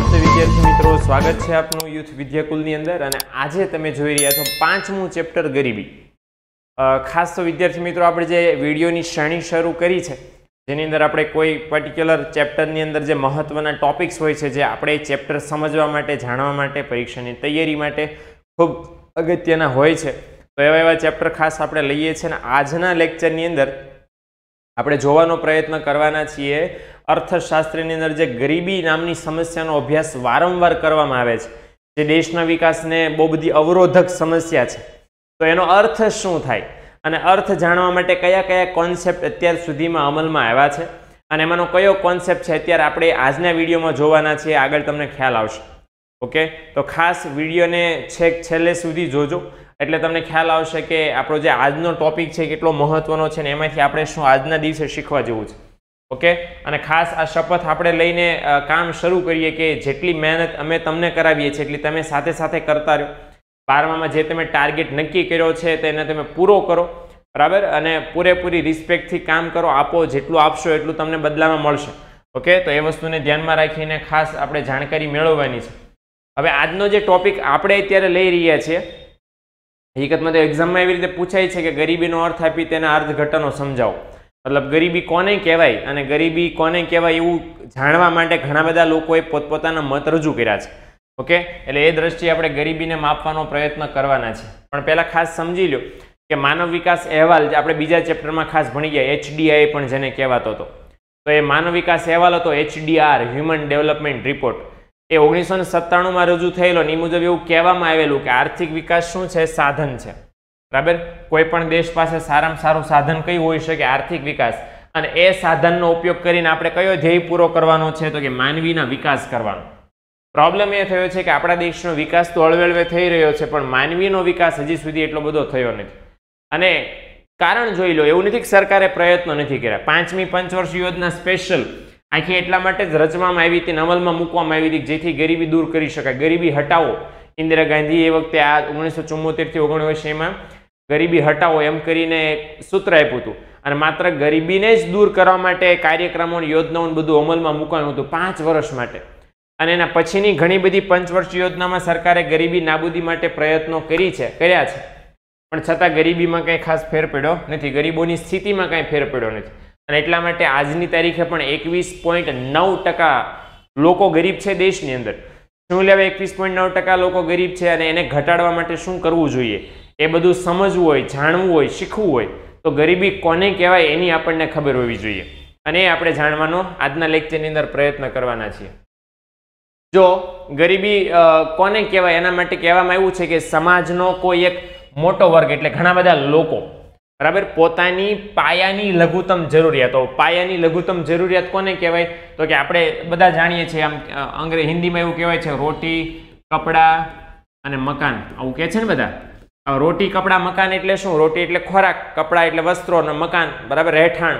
નમસ્તે વિદ્યાર્થી મિત્રો સ્વાગત છે આપનું યુથ વિદ્યાકુલની અંદર અને આજે તમે જોઈ રહ્યા છો પાંચમું ચેપ્ટર ગરીબી ખાસ તો વિદ્યાર્થી મિત્રો આપણે જે વિડીયોની શ્રેણી શરૂ કરી છે જેની અંદર આપણે કોઈ પર્ટિક્યુલર ચેપ્ટરની અંદર જે મહત્ત્વના ટોપિક્સ હોય છે જે આપણે ચેપ્ટર સમજવા માટે જાણવા માટે પરીક્ષાની તૈયારી માટે ખૂબ અગત્યના હોય છે તો એવા એવા ચેપ્ટર ખાસ આપણે લઈએ છીએ અને આજના લેક્ચરની અંદર આપણે જોવાનો પ્રયત્ન કરવાના છીએ અર્થશાસ્ત્રીની અંદર જે ગરીબી નામની સમસ્યાનો અભ્યાસ વારંવાર કરવામાં આવે છે જે દેશના વિકાસને બહુ બધી અવરોધક સમસ્યા છે તો એનો અર્થ શું થાય અને અર્થ જાણવા માટે કયા કયા કોન્સેપ્ટ અત્યાર સુધીમાં અમલમાં આવ્યા છે અને એમાંનો કયો કોન્સેપ્ટ છે અત્યારે આપણે આજના વિડીયોમાં જોવાના છીએ આગળ તમને ખ્યાલ આવશે ઓકે તો ખાસ વિડીયોને છેક છેલ્લે સુધી જોજો એટલે તમને ખ્યાલ આવશે કે આપણો જે આજનો ટોપિક છે કેટલો મહત્વનો છે ને એમાંથી આપણે શું આજના દિવસે શીખવા જેવું છે ઓકે અને ખાસ આ શપથ આપણે લઈને કામ શરૂ કરીએ કે જેટલી મહેનત અમે તમને કરાવીએ છીએ એટલી તમે સાથે સાથે કરતા રહ્યો બારમામાં જે તમે ટાર્ગેટ નક્કી કર્યો છે તેને તમે પૂરો કરો બરાબર અને પૂરેપૂરી રિસ્પેક્ટથી કામ કરો આપો જેટલું આપશો એટલું તમને બદલામાં મળશે ઓકે તો એ વસ્તુને ધ્યાનમાં રાખીને ખાસ આપણે જાણકારી મેળવવાની છે હવે આજનો જે ટોપિક આપણે અત્યારે લઈ રહ્યા છીએ હકીકતમાં તો એક્ઝામમાં એવી રીતે પૂછાય છે કે ગરીબીનો અર્થ આપી તેના અર્થઘટનો સમજાવો મતલબ ગરીબી કોને કહેવાય અને ગરીબી કોને કહેવાય એવું જાણવા માટે ઘણા બધા લોકોએ પોતપોતાના મત રજૂ કર્યા છે ઓકે એટલે એ દ્રષ્ટિએ આપણે ગરીબીને માપવાનો પ્રયત્ન કરવાના છે પણ પહેલાં ખાસ સમજી લો કે માનવ વિકાસ અહેવાલ આપણે બીજા ચેપ્ટરમાં ખાસ ભણી ગયા એચડીઆઈ પણ જેને કહેવાતો હતો તો એ માનવ વિકાસ અહેવાલ હતો એચડીઆર હ્યુમન ડેવલપમેન્ટ રિપોર્ટ એ ઓગણીસો ને સત્તાણુંમાં રજૂ થયેલો ને એ મુજબ એવું કહેવામાં આવેલું કે આર્થિક વિકાસ શું છે સાધન છે બરાબર કોઈ પણ દેશ પાસે સારામાં સારું સાધન કયું હોઈ શકે આર્થિક વિકાસ અને એ સાધનનો ઉપયોગ કરીને આપણે કયો ધ્યેય પૂરો કરવાનો છે તો કે માનવીના વિકાસ કરવાનો પ્રોબ્લેમ એ થયો છે કે આપણા દેશનો વિકાસ તો હળવેળવે થઈ રહ્યો છે પણ માનવીનો વિકાસ હજી સુધી એટલો બધો થયો નથી અને કારણ જોઈ લો એવું નથી કે સરકારે પ્રયત્નો નથી કર્યા પાંચમી પંચવર્ષ યોજના સ્પેશિયલ આખી એટલા માટે જ રચવામાં આવી હતી અમલમાં મૂકવામાં આવી હતી જેથી ગરીબી દૂર કરી શકાય ગરીબી હટાવો ઇન્દિરા ગાંધી એ વખતે આ ઓગણીસો ચુમ્મોતેરથી ઓગણએંશ એમાં ગરીબી હટાવો એમ કરીને સૂત્ર આપ્યું હતું અને માત્ર ગરીબીને જ દૂર કરવા માટે કાર્યક્રમો યોજનાઓ બધું અમલમાં મૂકવાનું હતું પાંચ વર્ષ માટે અને એના પછીની ઘણી બધી પંચવર્ષ યોજનામાં સરકારે ગરીબી નાબૂદી માટે પ્રયત્નો કરી છે કર્યા છે પણ છતાં ગરીબીમાં કંઈ ખાસ ફેર પડ્યો નથી ગરીબોની સ્થિતિમાં કાંઈ ફેર પડ્યો નથી અને એટલા માટે આજની તારીખે પણ એકવીસ પોઈન્ટ નવ ટકા લોકો ગરીબ છે દેશની અંદર શું લેવા એકવીસ પોઈન્ટ નવ ટકા લોકો ગરીબ છે અને એને ઘટાડવા માટે શું કરવું જોઈએ એ બધું સમજવું હોય જાણવું હોય શીખવું હોય તો ગરીબી કોને કહેવાય એની આપણને ખબર હોવી જોઈએ અને એ આપણે જાણવાનો આજના લેક્ચરની અંદર પ્રયત્ન કરવાના છીએ જો ગરીબી કોને કહેવાય એના માટે કહેવામાં આવ્યું છે કે સમાજનો કોઈ એક મોટો વર્ગ એટલે ઘણા બધા લોકો બરાબર પોતાની પાયાની લઘુત્તમ જરૂરિયાતો પાયાની લઘુત્તમ જરૂરિયાત કોને કહેવાય તો કે આપણે બધા જાણીએ છીએ આમ અંગ્રેજ હિન્દીમાં એવું કહેવાય છે રોટી કપડાં અને મકાન આવું કહે છે ને બધા રોટી કપડાં મકાન એટલે શું રોટી એટલે ખોરાક કપડાં એટલે વસ્ત્રો અને મકાન બરાબર રહેઠાણ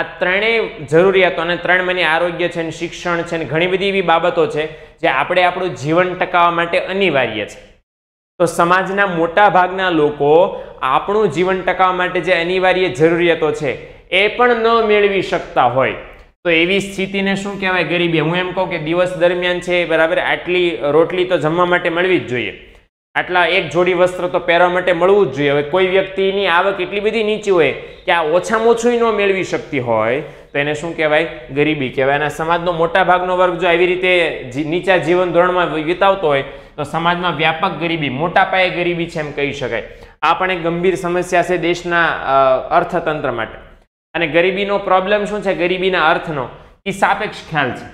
આ ત્રણેય જરૂરિયાતો અને ત્રણ મહિને આરોગ્ય છે ને શિક્ષણ છે ને ઘણી બધી એવી બાબતો છે જે આપણે આપણું જીવન ટકાવવા માટે અનિવાર્ય છે તો સમાજના મોટા ભાગના લોકો આપણું જીવન ટકાવવા માટે જે અનિવાર્ય જરૂરિયાતો છે એ પણ ન મેળવી શકતા હોય તો એવી સ્થિતિને શું કહેવાય ગરીબી હું એમ કહું કે દિવસ દરમિયાન છે બરાબર આટલી રોટલી તો જમવા માટે મળવી જ જોઈએ આટલા એક જોડી વસ્ત્ર તો પહેરવા માટે મળવું જ જોઈએ હવે કોઈ વ્યક્તિની આવક એટલી બધી નીચી હોય કે આ ઓછામાં ઓછું ન મેળવી શકતી હોય તો એને શું કહેવાય ગરીબી કહેવાય અને સમાજનો મોટા ભાગનો વર્ગ જો આવી રીતે નીચા જીવન ધોરણમાં વિતાવતો હોય તો સમાજમાં વ્યાપક ગરીબી મોટા પાયે ગરીબી છે એમ કહી શકાય આ પણ એક ગંભીર સમસ્યા છે દેશના અર્થતંત્ર માટે અને ગરીબીનો પ્રોબ્લેમ શું છે ગરીબીના અર્થનો એ સાપેક્ષ ખ્યાલ છે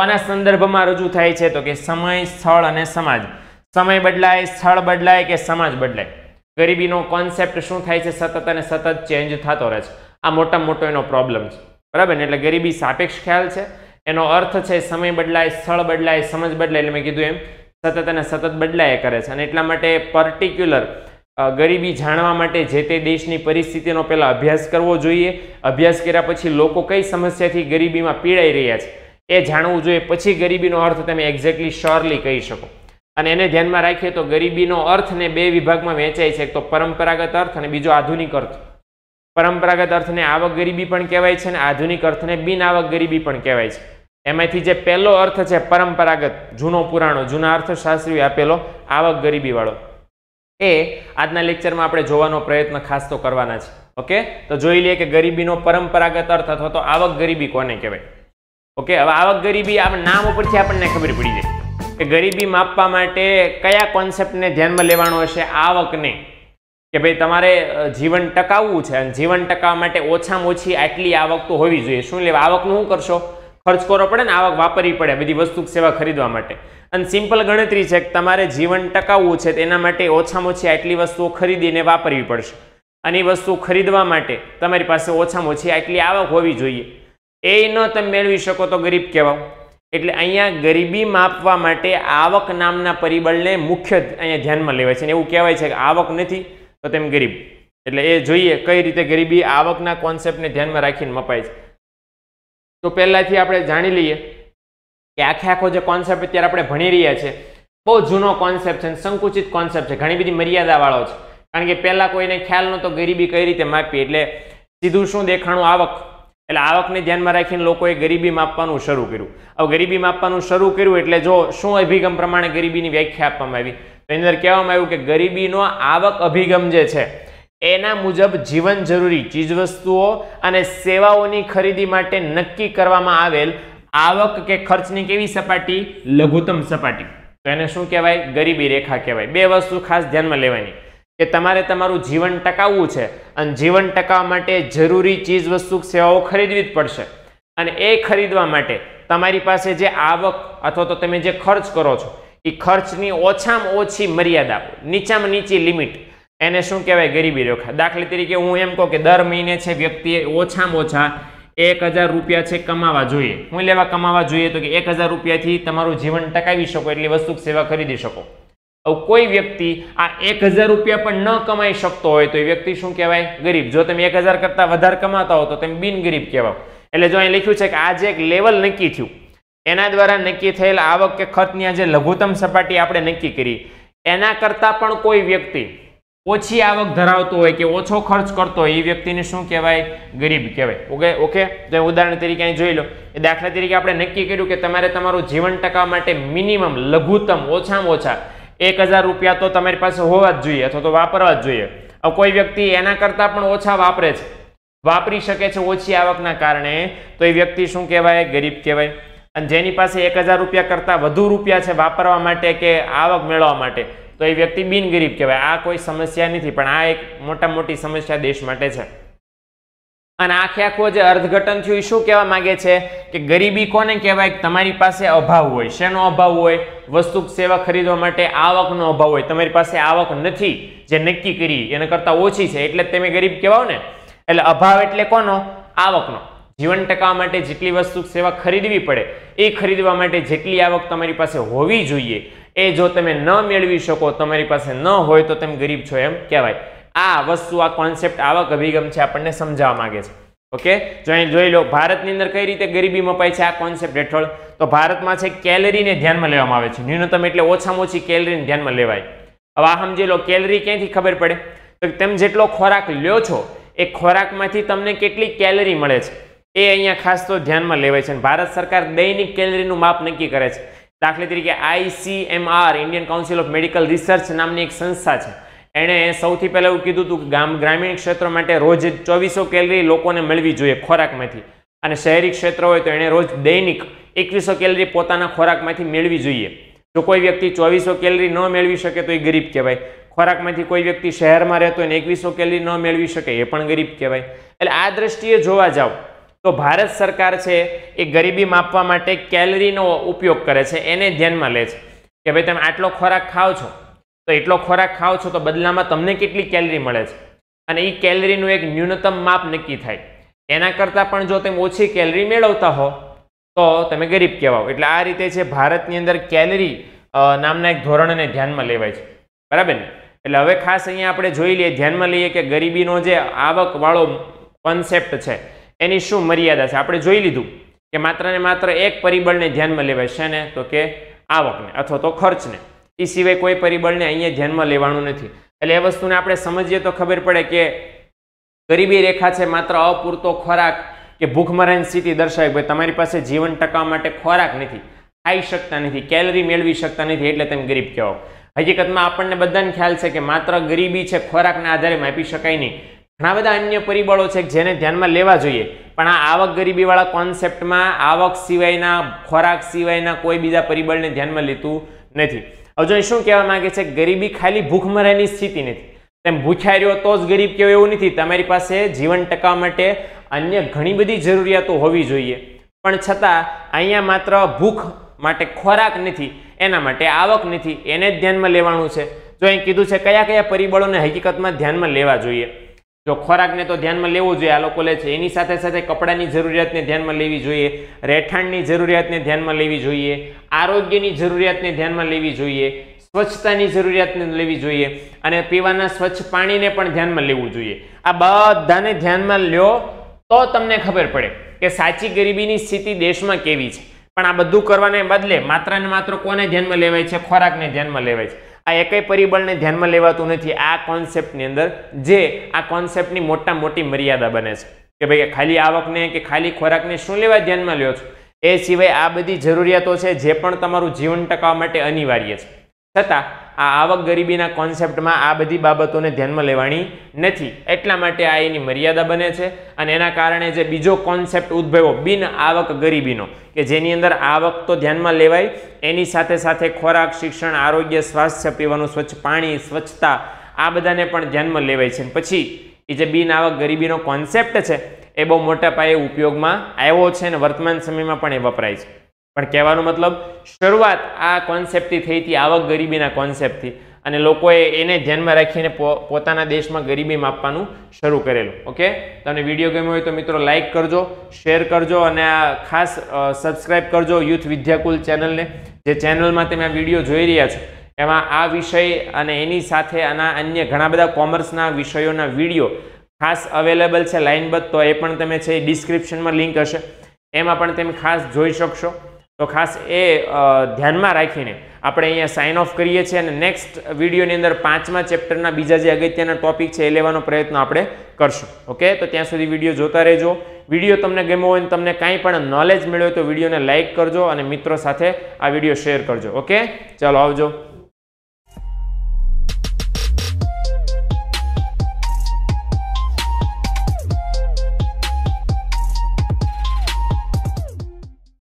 કોના સંદર્ભમાં રજૂ થાય છે તો કે સમય સ્થળ અને સમાજ સમય બદલાય સ્થળ બદલાય કે સમાજ બદલાય ગરીબીનો કોન્સેપ્ટ શું થાય છે સતત અને સતત ચેન્જ થતો રહે છે આ મોટા મોટો એનો પ્રોબ્લેમ છે બરાબર ને એટલે ગરીબી સાપેક્ષ ખ્યાલ છે એનો અર્થ છે સમય બદલાય સ્થળ બદલાય સમજ બદલાય એટલે મેં કીધું એમ સતત અને સતત બદલાયા કરે છે અને એટલા માટે પર્ટિક્યુલર ગરીબી જાણવા માટે જે તે દેશની પરિસ્થિતિનો પહેલાં અભ્યાસ કરવો જોઈએ અભ્યાસ કર્યા પછી લોકો કઈ સમસ્યાથી ગરીબીમાં પીડાઈ રહ્યા છે એ જાણવું જોઈએ પછી ગરીબીનો અર્થ તમે એક્ઝેક્ટલી શ્યોરલી કહી શકો અને એને ધ્યાનમાં રાખીએ તો ગરીબીનો અર્થ ને બે વિભાગમાં વહેંચાય છે એક તો પરંપરાગત અર્થ અને બીજો આધુનિક અર્થ પરંપરાગત અર્થને આવક ગરીબી પણ કહેવાય છે અને આધુનિક અર્થને બિન આવક ગરીબી પણ કહેવાય છે એમાંથી જે પહેલો અર્થ છે પરંપરાગત જૂનો પુરાણો જૂના અર્થશાસ્ત્રી આપેલો આવક ગરીબીવાળો એ આજના લેક્ચરમાં આપણે જોવાનો પ્રયત્ન ખાસ તો કરવાના છે ઓકે તો જોઈ લઈએ કે ગરીબીનો પરંપરાગત અર્થ અથવા તો આવક ગરીબી કોને કહેવાય ઓકે હવે આવક ગરીબી આ નામ ઉપરથી આપણને ખબર પડી જાય કે ગરીબી માપવા માટે કયા કોન્સેપ્ટને ધ્યાનમાં લેવાનો હશે આવકને કે ભાઈ તમારે જીવન ટકાવવું છે અને જીવન ટકાવવા માટે ઓછામાં ઓછી આટલી આવક તો હોવી જોઈએ શું લેવા આવકનું શું કરશો ખર્ચ કરવો પડે ને આવક વાપરવી પડે બધી વસ્તુ સેવા ખરીદવા માટે અને સિમ્પલ ગણતરી છે કે તમારે જીવન ટકાવવું છે એના માટે ઓછામાં ઓછી આટલી વસ્તુઓ ખરીદીને વાપરવી પડશે અને એ વસ્તુ ખરીદવા માટે તમારી પાસે ઓછામાં ઓછી આટલી આવક હોવી જોઈએ એ ન તમે મેળવી શકો તો ગરીબ કહેવાઓ એટલે અહીંયા ગરીબી માપવા માટે આવક નામના પરિબળને મુખ્ય અહીંયા ધ્યાનમાં લેવાય છે અને એવું કહેવાય છે કે આવક નથી તો તેમ ગરીબ એટલે એ જોઈએ કઈ રીતે ગરીબી આવકના કોન્સેપ્ટને ધ્યાનમાં રાખીને મપાય છે તો પહેલાંથી આપણે જાણી લઈએ કે આખે આખો જે કોન્સેપ્ટ અત્યારે આપણે ભણી રહ્યા છે બહુ જૂનો કોન્સેપ્ટ છે સંકુચિત કોન્સેપ્ટ છે ઘણી બધી મર્યાદાવાળો છે કારણ કે પહેલાં કોઈને ખ્યાલ નહોતો ગરીબી કઈ રીતે માપી એટલે સીધું શું દેખાણું આવક એટલે આવકને ધ્યાનમાં રાખીને લોકોએ ગરીબી માપવાનું શરૂ કર્યું હવે ગરીબી માપવાનું શરૂ કર્યું એટલે જો શું અભિગમ પ્રમાણે ગરીબીની વ્યાખ્યા આપવામાં આવી તો એની અંદર કહેવામાં આવ્યું કે ગરીબીનો આવક અભિગમ જે છે એના મુજબ જીવન જરૂરી ચીજવસ્તુઓ અને સેવાઓની ખરીદી માટે નક્કી કરવામાં આવેલ આવક કે ખર્ચની કેવી સપાટી લઘુત્તમ સપાટી તો એને શું કહેવાય ગરીબી રેખા કહેવાય બે વસ્તુ ખાસ ધ્યાનમાં લેવાની કે તમારે તમારું જીવન ટકાવવું છે અને જીવન ટકાવવા માટે જરૂરી ચીજવસ્તુ સેવાઓ ખરીદવી જ પડશે અને એ ખરીદવા માટે તમારી પાસે જે આવક અથવા તો તમે જે ખર્ચ કરો છો એ ખર્ચની ઓછામાં ઓછી મર્યાદા નીચામાં નીચી લિમિટ એને શું કહેવાય ગરીબી રેખા દાખલા તરીકે હું એમ કહું કે દર મહિને છે વ્યક્તિએ ઓછામાં ઓછા એક હજાર રૂપિયા છે કમાવા જોઈએ હું લેવા કમાવા જોઈએ તો કે એક હજાર રૂપિયાથી તમારું જીવન ટકાવી શકો એટલી વસ્તુ સેવા ખરીદી શકો કોઈ વ્યક્તિ આ એક હજાર રૂપિયા પણ ન કમાઈ શકતો હોય તો એ વ્યક્તિ શું કહેવાય ગરીબ જો તમે એક હજાર કરતાં વધારે કમાતા હો તો તમે બિનગરીબ કહેવાઓ એટલે જો અહીં લખ્યું છે કે આજે એક લેવલ નક્કી થયું એના દ્વારા નક્કી થયેલ આવક કે ખર્ચની આજે લઘુત્તમ સપાટી આપણે નક્કી કરી એના કરતાં પણ કોઈ વ્યક્તિ ઓછી આવક ધરાવતો હોય કે ઓછો ખર્ચ કરતો હોય એ વ્યક્તિને શું કહેવાય ગરીબ કહેવાય ઓકે ઓકે તો ઉદાહરણ તરીકે અહીં જોઈ લો એ દાખલા તરીકે આપણે નક્કી કર્યું કે તમારે તમારું જીવન ટકાવવા માટે મિનિમમ લઘુત્તમ ઓછામાં ઓછા એક રૂપિયા તો તમારી પાસે હોવા જ જોઈએ અથવા તો વાપરવા જ જોઈએ કોઈ વ્યક્તિ એના કરતાં પણ ઓછા વાપરે છે વાપરી શકે છે ઓછી આવકના કારણે તો એ વ્યક્તિ શું કહેવાય ગરીબ કહેવાય અને જેની પાસે એક રૂપિયા કરતાં વધુ રૂપિયા છે વાપરવા માટે કે આવક મેળવવા માટે તો એ વ્યક્તિ બિનગરીબ કહેવાય આ કોઈ સમસ્યા નથી પણ આ એક મોટા મોટી સમસ્યા દેશ માટે છે અને આખે આખું જે અર્થઘટન થયું એ શું કહેવા માંગે છે કે ગરીબી કોને કહેવાય તમારી પાસે અભાવ હોય શેનો અભાવ હોય વસ્તુ સેવા ખરીદવા માટે આવકનો અભાવ હોય તમારી પાસે આવક નથી જે નક્કી કરી એના કરતાં ઓછી છે એટલે જ તમે ગરીબ કહેવાઓ ને એટલે અભાવ એટલે કોનો આવકનો જીવન ટકાવવા માટે જેટલી વસ્તુ સેવા ખરીદવી પડે એ ખરીદવા માટે જેટલી આવક તમારી પાસે હોવી જોઈએ એ જો તમે ન મેળવી શકો તમારી પાસે ન હોય તો તમે ગરીબ છો એમ કહેવાય આ વસ્તુ આ કોન્સેપ્ટ આવક અભિગમ છે આપણને સમજાવવા માંગે છે ઓકે જો અહીં જોઈ લો ભારતની અંદર કઈ રીતે ગરીબી મપાય છે આ કોન્સેપ્ટ હેઠળ તો ભારતમાં છે કેલરીને ધ્યાનમાં લેવામાં આવે છે ન્યૂનતમ એટલે ઓછામાં ઓછી કેલરીને ધ્યાનમાં લેવાય હવે આ સમજી લો કેલરી ક્યાંથી ખબર પડે તો તમે જેટલો ખોરાક લ્યો છો એ ખોરાકમાંથી તમને કેટલી કેલરી મળે છે એ અહીંયા ખાસ તો ધ્યાનમાં લેવાય છે ભારત સરકાર દૈનિક કેલરીનું માપ નક્કી કરે છે દાખલા તરીકે ICMR Indian council of medical research નામની એક સંસ્થા છે એણે સૌથી પહેલાં એવું કીધું હતું કે ગામ ગ્રામીણ ક્ષેત્રો માટે રોજ ચોવીસો કેલરી લોકોને મળવી જોઈએ ખોરાકમાંથી અને શહેરી ક્ષેત્ર હોય તો એણે રોજ દૈનિક એકવીસો કેલરી પોતાના ખોરાકમાંથી મેળવી જોઈએ જો કોઈ વ્યક્તિ ચોવીસો કેલરી ન મેળવી શકે તો એ ગરીબ કહેવાય ખોરાકમાંથી કોઈ વ્યક્તિ શહેરમાં રહેતો હોય ને એકવીસો કેલરી ન મેળવી શકે એ પણ ગરીબ કહેવાય એટલે આ દ્રષ્ટિએ જોવા જાઓ તો ભારત સરકાર છે એ ગરીબી માપવા માટે કેલરીનો ઉપયોગ કરે છે એને ધ્યાનમાં લે છે કે ભાઈ તમે આટલો ખોરાક ખાઓ છો તો એટલો ખોરાક ખાઓ છો તો બદલામાં તમને કેટલી કેલરી મળે છે અને એ કેલરીનું એક ન્યૂનતમ માપ નક્કી થાય એના કરતાં પણ જો તમે ઓછી કેલરી મેળવતા હો તો તમે ગરીબ કહેવાઓ એટલે આ રીતે છે ભારતની અંદર કેલરી નામના એક ધોરણને ધ્યાનમાં લેવાય છે બરાબર ને એટલે હવે ખાસ અહીંયા આપણે જોઈ લઈએ ધ્યાનમાં લઈએ કે ગરીબીનો જે આવકવાળો કોન્સેપ્ટ છે એની શું મર્યાદા છે આપણે જોઈ લીધું કે માત્ર ને માત્ર એક પરિબળને ધ્યાનમાં લેવાય છે ને તો કે આવકને અથવા તો ખર્ચને એ સિવાય કોઈ પરિબળને અહીંયા ધ્યાનમાં લેવાનું નથી એટલે એ વસ્તુને આપણે સમજીએ તો ખબર પડે કે ગરીબી રેખા છે માત્ર અપૂરતો ખોરાક કે ભૂખમરાની સ્થિતિ દર્શાવી ભાઈ તમારી પાસે જીવન ટકાવવા માટે ખોરાક નથી ખાઈ શકતા નથી કેલરી મેળવી શકતા નથી એટલે તમે ગરીબ કહેવાઓ હકીકતમાં આપણને બધાને ખ્યાલ છે કે માત્ર ગરીબી છે ખોરાકના આધારે માપી શકાય નહીં ઘણા બધા અન્ય પરિબળો છે જેને ધ્યાનમાં લેવા જોઈએ પણ આ આવક ગરીબીવાળા કોન્સેપ્ટમાં આવક સિવાયના ખોરાક સિવાયના કોઈ બીજા પરિબળને ધ્યાનમાં લેતું નથી અર્જુન શું કહેવા માંગે છે ગરીબી ખાલી ભૂખમરાની સ્થિતિ નથી તેમ ભૂખ્યા રહ્યો તો જ ગરીબ કહેવાય એવું નથી તમારી પાસે જીવન ટકાવવા માટે અન્ય ઘણી બધી જરૂરિયાતો હોવી જોઈએ પણ છતાં અહીંયા માત્ર ભૂખ માટે ખોરાક નથી એના માટે આવક નથી એને જ ધ્યાનમાં લેવાનું છે જો અહીં કીધું છે કયા કયા પરિબળોને હકીકતમાં ધ્યાનમાં લેવા જોઈએ તો ખોરાકને તો ધ્યાનમાં લેવું જોઈએ આ લોકો લે છે એની સાથે સાથે કપડાની જરૂરિયાતને ધ્યાનમાં લેવી જોઈએ રહેઠાણની જરૂરિયાતને ધ્યાનમાં લેવી જોઈએ આરોગ્યની જરૂરિયાતને ધ્યાનમાં લેવી જોઈએ સ્વચ્છતાની જરૂરિયાતને લેવી જોઈએ અને પીવાના સ્વચ્છ પાણીને પણ ધ્યાનમાં લેવું જોઈએ આ બધાને ધ્યાનમાં લ્યો તો તમને ખબર પડે કે સાચી ગરીબીની સ્થિતિ દેશમાં કેવી છે પણ આ બધું કરવાને બદલે માત્ર ને માત્ર કોને ધ્યાનમાં લેવાય છે ખોરાકને ધ્યાનમાં લેવાય છે આ એકેય પરિબળને ધ્યાનમાં લેવાતું નથી આ કોન્સેપ્ટની અંદર જે આ કોન્સેપ્ટની મોટા મોટી મર્યાદા બને છે કે ભાઈ ખાલી આવકને કે ખાલી ખોરાકને શું લેવા ધ્યાનમાં લ્યો છો એ સિવાય આ બધી જરૂરિયાતો છે જે પણ તમારું જીવન ટકાવવા માટે અનિવાર્ય છે છતાં આ આવક ગરીબીના કોન્સેપ્ટમાં આ બધી બાબતોને ધ્યાનમાં લેવાની નથી એટલા માટે આ એની મર્યાદા બને છે અને એના કારણે જે બીજો કોન્સેપ્ટ ઉદ્ભવ્યો બિન આવક ગરીબીનો કે જેની અંદર આવક તો ધ્યાનમાં લેવાય એની સાથે સાથે ખોરાક શિક્ષણ આરોગ્ય સ્વાસ્થ્ય પીવાનું સ્વચ્છ પાણી સ્વચ્છતા આ બધાને પણ ધ્યાનમાં લેવાય છે પછી એ જે બિન આવક ગરીબીનો કોન્સેપ્ટ છે એ બહુ મોટા પાયે ઉપયોગમાં આવ્યો છે અને વર્તમાન સમયમાં પણ એ વપરાય છે પણ કહેવાનો મતલબ શરૂઆત આ કોન્સેપ્ટથી થઈ હતી આવક ગરીબીના કોન્સેપ્ટથી અને લોકોએ એને ધ્યાનમાં રાખીને પોતાના દેશમાં ગરીબી માપવાનું શરૂ કરેલું ઓકે તમને વિડીયો ગમ્યો હોય તો મિત્રો લાઇક કરજો શેર કરજો અને આ ખાસ સબસ્ક્રાઇબ કરજો યુથ વિદ્યાકુલ ચેનલને જે ચેનલમાં તમે આ વિડીયો જોઈ રહ્યા છો એમાં આ વિષય અને એની સાથે આના અન્ય ઘણા બધા કોમર્સના વિષયોના વિડીયો ખાસ અવેલેબલ છે લાઇનબદ્ધ તો એ પણ તમે છે ડિસ્ક્રિપ્શનમાં લિંક હશે એમાં પણ તમે ખાસ જોઈ શકશો તો ખાસ એ ધ્યાનમાં રાખીને આપણે અહીંયા સાઇન ઓફ કરીએ છીએ અને નેક્સ્ટ વિડીયોની અંદર પાંચમા ચેપ્ટરના બીજા જે અગત્યના ટોપિક છે એ લેવાનો પ્રયત્ન આપણે કરશું ઓકે તો ત્યાં સુધી વિડીયો જોતા રહેજો વિડીયો તમને ગમ્યો હોય ને તમને કાંઈ પણ નોલેજ મળ્યો તો વિડીયોને લાઇક કરજો અને મિત્રો સાથે આ વિડીયો શેર કરજો ઓકે ચાલો આવજો